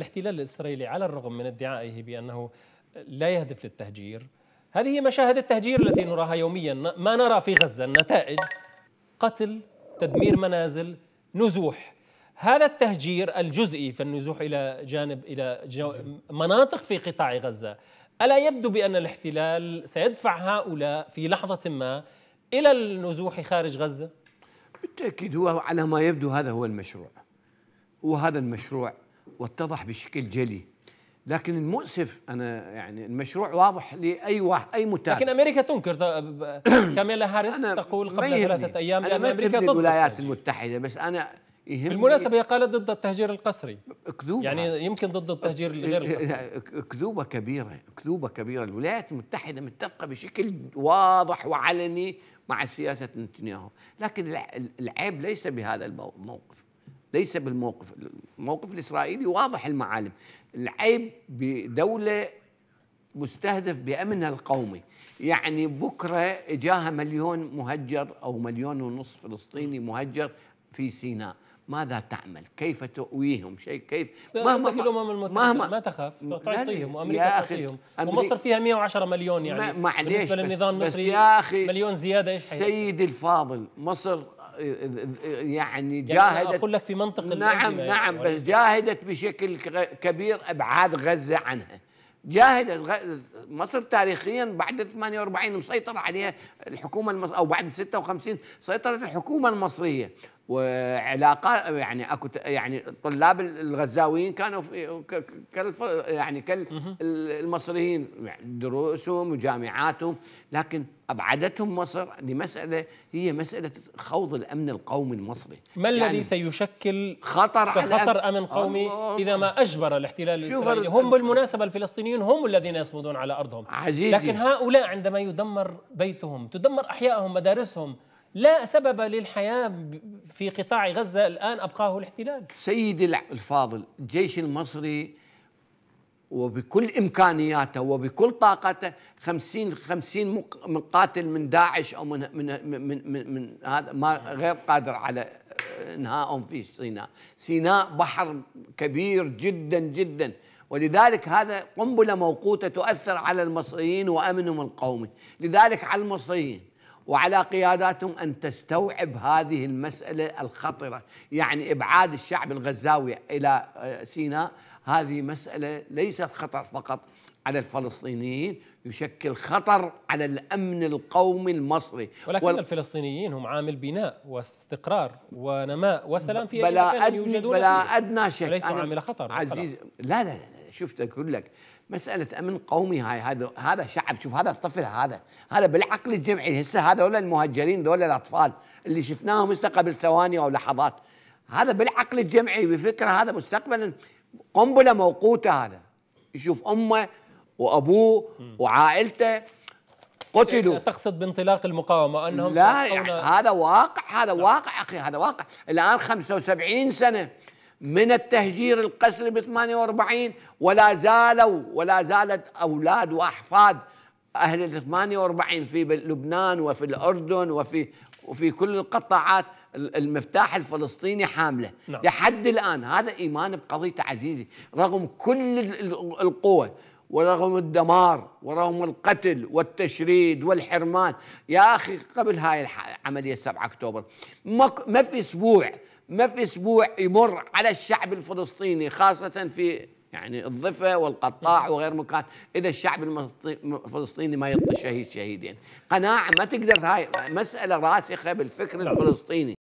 الاحتلال الإسرائيلي على الرغم من ادعائه بأنه لا يهدف للتهجير هذه مشاهد التهجير التي نراها يوميا ما نرى في غزة النتائج قتل تدمير منازل نزوح هذا التهجير الجزئي فالنزوح إلى جانب إلى جو مناطق في قطاع غزة ألا يبدو بأن الاحتلال سيدفع هؤلاء في لحظة ما إلى النزوح خارج غزة؟ بالتأكيد هو على ما يبدو هذا هو المشروع وهذا المشروع واتضح بشكل جلي لكن المؤسف انا يعني المشروع واضح لاي واحد اي متابع لكن امريكا تنكر كاميلا هاريس تقول قبل ثلاثه ايام أنا ان امريكا ضد الولايات المتحده بس انا يهمني بالمناسبة هي قالت ضد التهجير القسري كذوبة يعني يمكن ضد التهجير غير القسري كذوبة كبيرة كذوبة كبيرة الولايات المتحدة متفقة بشكل واضح وعلني مع سياسة نتنياهو لكن العيب ليس بهذا الموقف ليس بالموقف الموقف الإسرائيلي واضح المعالم العيب بدولة مستهدف بأمنها القومي يعني بكرة إجاها مليون مهجر أو مليون ونصف فلسطيني مهجر في سيناء ماذا تعمل؟ كيف تؤويهم؟ شيء كيف؟ مهما الامم المتحده ما تخاف تعطيهم وامريكا تعطيهم ومصر فيها 110 مليون يعني بالنسبه للنظام المصري مليون زياده ايش سيدي الفاضل مصر يعني, يعني جاهدت يعني اقول لك في منطق نعم نعم بس جاهدت بشكل كبير ابعاد غزه عنها جاهدت مصر تاريخيا بعد 48 مسيطر عليها الحكومه المصر او بعد 56 سيطرت الحكومه المصريه وعلاقات يعني اكو يعني طلاب الغزاويين كانوا كل يعني كالمصريين يعني دروسهم وجامعاتهم لكن ابعدتهم مصر لمساله هي مساله خوض الامن القومي المصري ما يعني الذي سيشكل خطر على خطر امن قومي اذا ما اجبر الاحتلال الاسرائيلي هم بالمناسبه الفلسطينيون هم الذين يصمدون على ارضهم عزيزي لكن هؤلاء عندما يدمر بيتهم تدمر احيائهم مدارسهم لا سبب للحياة في قطاع غزة الآن أبقاه الاحتلال سيدي الفاضل الجيش المصري وبكل إمكانياته وبكل طاقته خمسين خمسين مقاتل من داعش أو من من من من, من هذا ما غير قادر على إنهائهم في سيناء سيناء بحر كبير جدا جدا ولذلك هذا قنبلة موقوتة تؤثر على المصريين وأمنهم القومي لذلك على المصريين وعلى قياداتهم أن تستوعب هذه المسألة الخطرة يعني إبعاد الشعب الغزاوي إلى آه، سيناء هذه مسألة ليست خطر فقط على الفلسطينيين يشكل خطر على الامن القومي المصري ولكن وال... الفلسطينيين هم عامل بناء واستقرار ونماء وسلام في بلا أدنى, بلا ادنى شك وليس عامل خطر عزيز لا لا لا شفت اقول لك مساله امن قومي هاي هذا هذا شعب شوف هذا الطفل هذا هذا بالعقل الجمعي هسه هذول المهجرين دول الاطفال اللي شفناهم هسه قبل ثواني او لحظات هذا بالعقل الجمعي بفكره هذا مستقبلا قنبله موقوته هذا يشوف امه وابوه وعائلته قتلوا إيه، تقصد بانطلاق المقاومه انهم لا يعني هذا واقع هذا نعم. واقع اخي هذا واقع الان 75 سنه من التهجير القسري ب 48 ولا زالوا ولا زالت اولاد واحفاد اهل ال 48 في لبنان وفي الاردن وفي وفي كل القطاعات المفتاح الفلسطيني حامله لا. نعم. لحد الان هذا ايمان بقضيه عزيزي رغم كل القوه ورغم الدمار ورغم القتل والتشريد والحرمان يا أخي قبل هاي العملية 7 أكتوبر ما في أسبوع ما في أسبوع يمر على الشعب الفلسطيني خاصة في يعني الضفة والقطاع وغير مكان إذا الشعب الفلسطيني ما يطلع شهيد شهيدين قناعة ما تقدر هاي مسألة راسخة بالفكر الفلسطيني